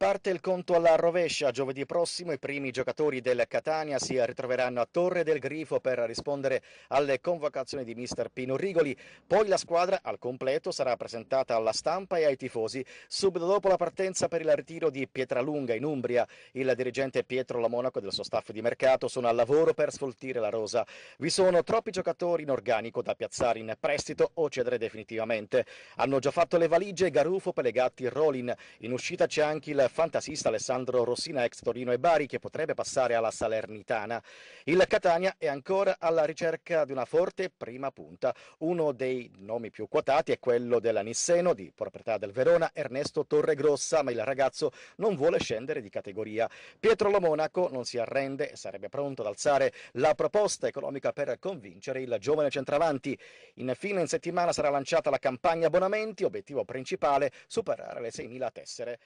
Parte il conto alla rovescia. Giovedì prossimo i primi giocatori del Catania si ritroveranno a Torre del Grifo per rispondere alle convocazioni di mister Pino Rigoli. Poi la squadra al completo sarà presentata alla stampa e ai tifosi. Subito dopo la partenza per il ritiro di Pietralunga in Umbria, il dirigente Pietro Lamonaco e del suo staff di mercato sono al lavoro per sfoltire la rosa. Vi sono troppi giocatori in organico da piazzare in prestito o cedere definitivamente. Hanno già fatto le valigie Garufo, Pelegatti, Rolin. In uscita c'è anche il fantasista Alessandro Rossina ex Torino e Bari che potrebbe passare alla Salernitana. Il Catania è ancora alla ricerca di una forte prima punta. Uno dei nomi più quotati è quello della Nisseno di proprietà del Verona Ernesto Torregrossa, ma il ragazzo non vuole scendere di categoria. Pietro Lomonaco non si arrende e sarebbe pronto ad alzare la proposta economica per convincere il giovane centravanti. Infine in settimana sarà lanciata la campagna abbonamenti, obiettivo principale superare le 6.000 tessere